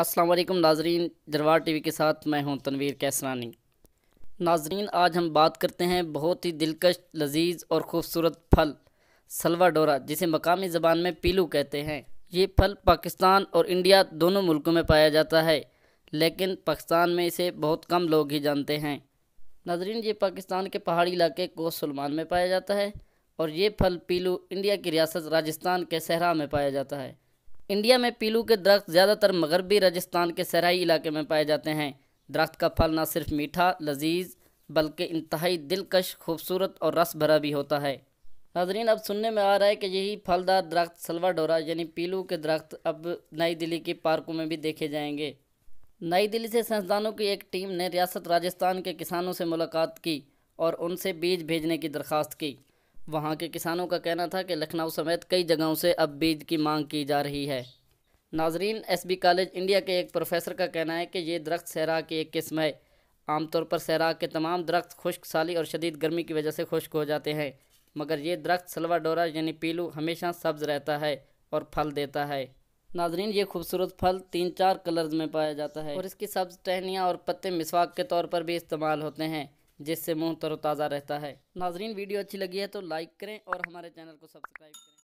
असलम नाजरीन दरबार टीवी के साथ मैं हूं तनवीर कैसरानी नाजरीन आज हम बात करते हैं बहुत ही दिलकश लजीज और ख़ूबसूरत फल सलवा डोरा जिसे मकामी ज़बान में पीलू कहते हैं ये फल पाकिस्तान और इंडिया दोनों मुल्कों में पाया जाता है लेकिन पाकिस्तान में इसे बहुत कम लोग ही जानते हैं नाजरीन ये पाकिस्तान के पहाड़ी इलाके को सलमान में पाया जाता है और ये फल पीलू इंडिया की रियासत राजस्थान के सहरा में पाया जाता है इंडिया में पीलू के दरख्त ज़्यादातर मगरबी राजस्थान के सराई इलाके में पाए जाते हैं दरख्त का फल ना सिर्फ मीठा लजीज बल्कि इंतहाई दिलकश खूबसूरत और रस भरा भी होता है नाजरीन अब सुनने में आ रहा है कि यही फलदार दरख्त सलवा डोरा यानी पीलू के दरख्त अब नई दिल्ली के पार्कों में भी देखे जाएंगे नई दिल्ली से साइंसदानों की एक टीम ने रियासत राजस्थान के किसानों से मुलाकात की और उनसे बीज भेजने की दरख्वास्त की वहाँ के किसानों का कहना था कि लखनऊ समेत कई जगहों से अब बीज की मांग की जा रही है नाजरीन एसबी कॉलेज इंडिया के एक प्रोफेसर का कहना है कि ये दरख्त सहरा की एक किस्म है आमतौर पर सहरा के तमाम दरख्त खुश्क साली और शदीद गर्मी की वजह से खुश्क हो जाते हैं मगर ये दरख्त सलवा डोरा यानी पीलू हमेशा सब्ज़ रहता है और फल देता है नाजरीन ये खूबसूरत फल तीन चार कलर्स में पाया जाता है और इसकी सब्ज़ टहनियाँ और पत्ते मिसवाक के तौर पर भी इस्तेमाल होते हैं जिससे मुंह तरोताज़ा रहता है नाजरीन वीडियो अच्छी लगी है तो लाइक करें और हमारे चैनल को सब्सक्राइब करें